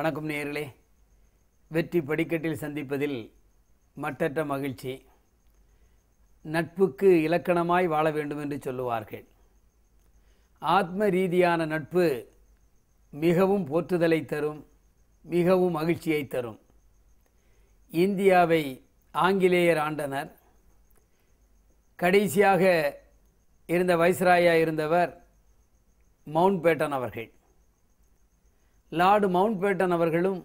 வணக்கம் நேர்களே வெற்றி படிக்கட்டில் சந்திப்பதில் மட்டற்ற மகிழ்ச்சி நட்புக்கு இலக்கணமாய் வாழ வேண்டும் என்று சொல்லுவார்கள் ஆத்ம ரீதியான நட்பு மிகவும் போற்றுதலை தரும் மிகவும் மகிழ்ச்சியை தரும் இந்தியாவை ஆங்கிலேயர் ஆண்டனர் கடைசியாக இருந்த வைஸ்ராயா இருந்தவர் மவுண்ட் பேட்டன் அவர்கள் லார்டு மவுண்ட் பேட்டன் அவர்களும்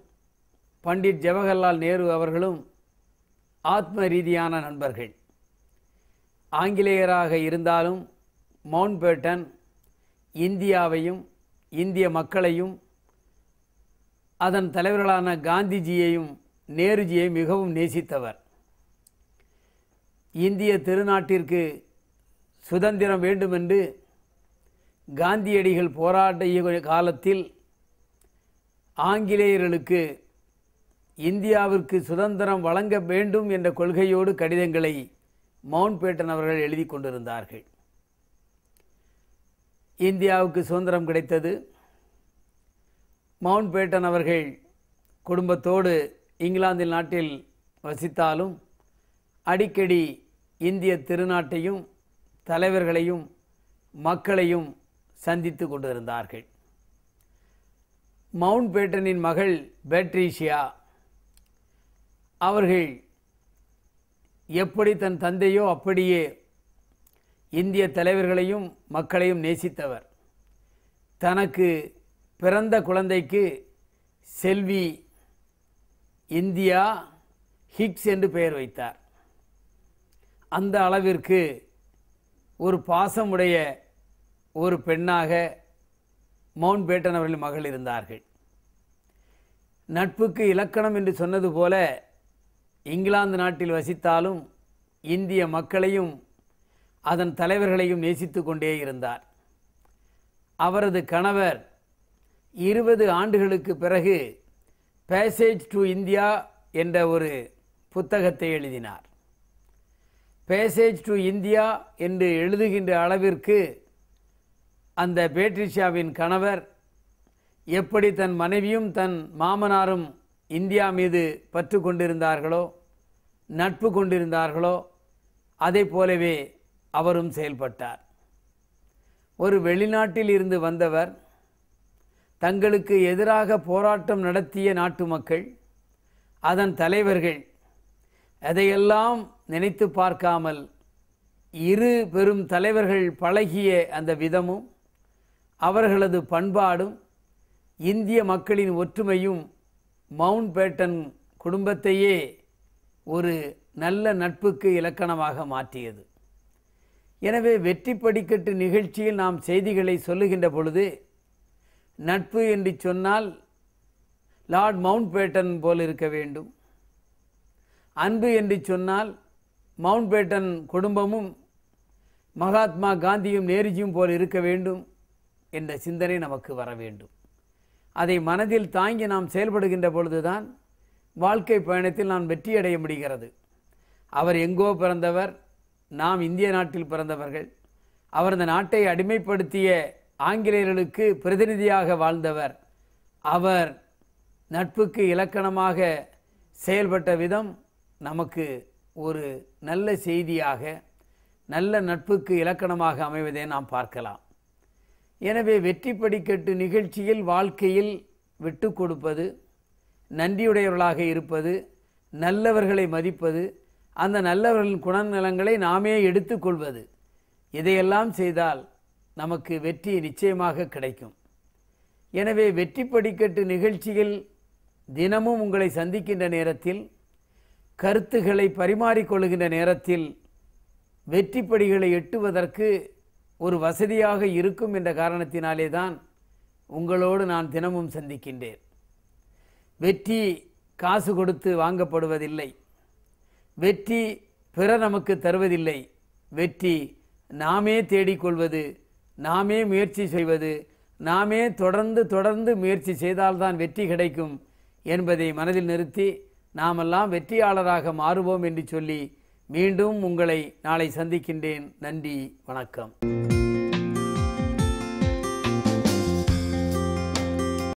பண்டிட் ஜவஹர்லால் நேரு அவர்களும் ஆத்ம ரீதியான நண்பர்கள் ஆங்கிலேயராக இருந்தாலும் மவுண்ட் பேட்டன் இந்தியாவையும் இந்திய மக்களையும் அதன் தலைவர்களான காந்திஜியையும் நேருஜியையும் மிகவும் நேசித்தவர் இந்திய திருநாட்டிற்கு சுதந்திரம் வேண்டுமென்று காந்தியடிகள் போராட்ட காலத்தில் ஆங்கிலேயர்களுக்கு இந்தியாவிற்கு சுதந்திரம் வழங்க வேண்டும் என்ற கொள்கையோடு கடிதங்களை மவுண்ட் பேட்டன் அவர்கள் எழுதி கொண்டிருந்தார்கள் இந்தியாவுக்கு சுதந்திரம் கிடைத்தது மவுண்ட் பேட்டன் அவர்கள் குடும்பத்தோடு இங்கிலாந்தில் நாட்டில் வசித்தாலும் அடிக்கடி இந்திய திருநாட்டையும் தலைவர்களையும் மக்களையும் சந்தித்து கொண்டிருந்தார்கள் மவுண்ட் பேட்டனின் மகள் பேட்ரீஷியா அவர்கள் எப்படி தன் தந்தையோ அப்படியே இந்திய தலைவர்களையும் மக்களையும் நேசித்தவர் தனக்கு பிறந்த குழந்தைக்கு செல்வி இந்தியா ஹிக்ஸ் என்று பெயர் வைத்தார் அந்த அளவிற்கு ஒரு பாசமுடைய ஒரு பெண்ணாக மவுண்ட் பேட்டன் அவர்கள் மகள் இருந்தார்கள் நட்புக்கு இலக்கணம் என்று சொன்னது போல இங்கிலாந்து நாட்டில் வசித்தாலும் இந்திய மக்களையும் அதன் தலைவர்களையும் நேசித்து கொண்டே இருந்தார் அவரது கணவர் இருபது ஆண்டுகளுக்கு பிறகு பேசேஜ் டு இந்தியா என்ற ஒரு புத்தகத்தை எழுதினார் பேசேஜ் டு இந்தியா என்று எழுதுகின்ற அளவிற்கு அந்த பேட்ரிஷியாவின் கணவர் எப்படி தன் மனைவியும் தன் மாமனாரும் இந்தியா மீது பற்று கொண்டிருந்தார்களோ நட்பு கொண்டிருந்தார்களோ அதை போலவே அவரும் செயல்பட்டார் ஒரு வெளிநாட்டில் இருந்து வந்தவர் தங்களுக்கு எதிராக போராட்டம் நடத்திய நாட்டு மக்கள் அதன் தலைவர்கள் அதையெல்லாம் நினைத்து பார்க்காமல் இரு பெரும் தலைவர்கள் பழகிய அந்த விதமும் அவர்களது பண்பாடும் இந்திய மக்களின் ஒற்றுமையும் மவுண்ட் பேட்டன் குடும்பத்தையே ஒரு நல்ல நட்புக்கு இலக்கணமாக மாற்றியது எனவே வெற்றி படிக்கட்டு நிகழ்ச்சியில் நாம் செய்திகளை சொல்லுகின்ற பொழுது நட்பு என்று சொன்னால் லார்ட் மவுண்ட் பேட்டன் போல் இருக்க வேண்டும் அன்பு என்று சொன்னால் மவுண்ட் பேட்டன் குடும்பமும் மகாத்மா காந்தியும் நேருஜியும் போல் இருக்க வேண்டும் என்ற சிந்தனை நமக்கு வர வேண்டும் அதை மனதில் தாங்கி நாம் செயல்படுகின்ற பொழுதுதான் வாழ்க்கை பயணத்தில் நாம் வெற்றியடைய முடிகிறது அவர் எங்கோ பிறந்தவர் நாம் இந்திய நாட்டில் பிறந்தவர்கள் அவர் அந்த நாட்டை அடிமைப்படுத்திய ஆங்கிலேயர்களுக்கு பிரதிநிதியாக வாழ்ந்தவர் அவர் நட்புக்கு இலக்கணமாக செயல்பட்ட விதம் நமக்கு ஒரு நல்ல செய்தியாக நல்ல நட்புக்கு இலக்கணமாக அமைவதை நாம் பார்க்கலாம் எனவே வெற்றி படிக்கட்டு நிகழ்ச்சியில் வாழ்க்கையில் விட்டு கொடுப்பது நன்றியுடையவர்களாக இருப்பது நல்லவர்களை மதிப்பது அந்த நல்லவர்களின் குணநலங்களை நாமே எடுத்துக்கொள்வது இதையெல்லாம் செய்தால் நமக்கு வெற்றி நிச்சயமாக கிடைக்கும் எனவே வெற்றி படிக்கட்டு நிகழ்ச்சியில் தினமும் உங்களை சந்திக்கின்ற நேரத்தில் கருத்துக்களை பரிமாறிக்கொள்கின்ற நேரத்தில் வெற்றி படிகளை எட்டுவதற்கு ஒரு வசதியாக இருக்கும் என்ற காரணத்தினாலே தான் உங்களோடு நான் தினமும் சந்திக்கின்றேன் வெற்றி காசு கொடுத்து வாங்கப்படுவதில்லை வெற்றி பிற நமக்கு தருவதில்லை வெற்றி நாமே தேடிக்கொள்வது நாமே முயற்சி செய்வது நாமே தொடர்ந்து தொடர்ந்து முயற்சி செய்தால்தான் வெற்றி கிடைக்கும் என்பதை மனதில் நிறுத்தி நாமெல்லாம் வெற்றியாளராக மாறுவோம் என்று சொல்லி மீண்டும் உங்களை நாளை சந்திக்கின்றேன் நன்றி வணக்கம்